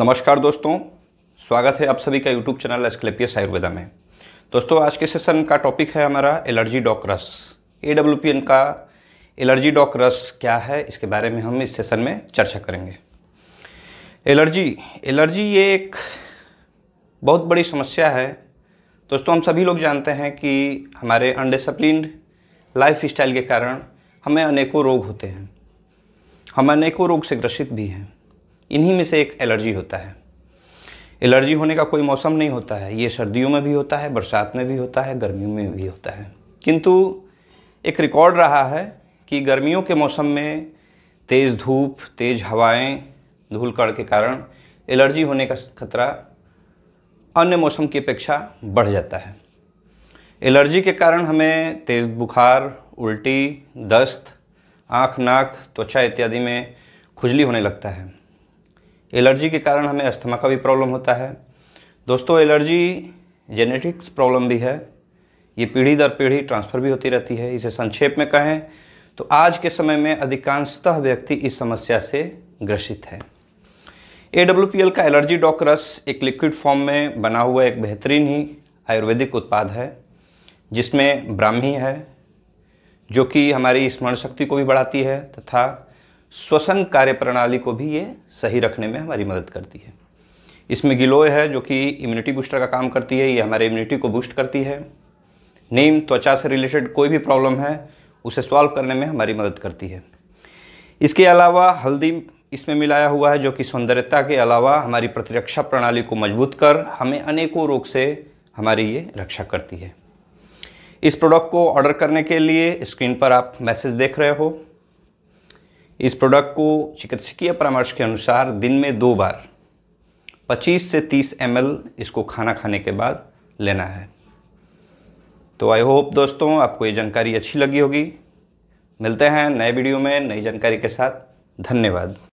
नमस्कार दोस्तों स्वागत है आप सभी का यूट्यूब चैनल एस्क्लेपियस आयुर्वेदा में दोस्तों आज के सेशन का टॉपिक है हमारा एलर्जी डॉक रस ए डब्ल्यू पी एन का एलर्जी डॉक रस क्या है इसके बारे में हम इस सेशन में चर्चा करेंगे एलर्जी एलर्जी ये एक बहुत बड़ी समस्या है दोस्तों हम सभी लोग जानते हैं कि हमारे अनडिसप्लिन लाइफ स्टाइल के कारण हमें अनेकों रोग होते हैं हम अनेकों रोग से ग्रसित भी हैं इन्हीं में से एक एलर्जी होता है एलर्जी होने का कोई मौसम नहीं होता है ये सर्दियों में भी होता है बरसात में भी होता है गर्मियों में भी होता है किंतु एक रिकॉर्ड रहा है कि गर्मियों के मौसम में तेज़ धूप तेज़ हवाएं धूलकण के कारण एलर्जी होने का खतरा अन्य मौसम की अपेक्षा बढ़ जाता है एलर्जी के कारण हमें तेज़ बुखार उल्टी दस्त आँख नाक त्वचा इत्यादि में खुजली होने लगता है एलर्जी के कारण हमें अस्थमा का भी प्रॉब्लम होता है दोस्तों एलर्जी जेनेटिक्स प्रॉब्लम भी है ये पीढ़ी दर पीढ़ी ट्रांसफ़र भी होती रहती है इसे संक्षेप में कहें तो आज के समय में अधिकांशतः व्यक्ति इस समस्या से ग्रसित है ए का एलर्जी डॉक एक लिक्विड फॉर्म में बना हुआ एक बेहतरीन ही आयुर्वेदिक उत्पाद है जिसमें ब्राह्मी है जो कि हमारी स्मरण शक्ति को भी बढ़ाती है तथा श्वसन कार्य प्रणाली को भी ये सही रखने में हमारी मदद करती है इसमें गिलोय है जो कि इम्यूनिटी बूस्टर का काम करती है ये हमारे इम्यूनिटी को बूस्ट करती है नीम त्वचा से रिलेटेड कोई भी प्रॉब्लम है उसे सॉल्व करने में हमारी मदद करती है इसके अलावा हल्दी इसमें मिलाया हुआ है जो कि सौंदर्यता के अलावा हमारी प्रतिरक्षा प्रणाली को मजबूत कर हमें अनेकों रोग से हमारी ये रक्षा करती है इस प्रोडक्ट को ऑर्डर करने के लिए स्क्रीन पर आप मैसेज देख रहे हो इस प्रोडक्ट को चिकित्सकीय परामर्श के अनुसार दिन में दो बार 25 से 30 एम इसको खाना खाने के बाद लेना है तो आई होप दोस्तों आपको ये जानकारी अच्छी लगी होगी मिलते हैं नए वीडियो में नई जानकारी के साथ धन्यवाद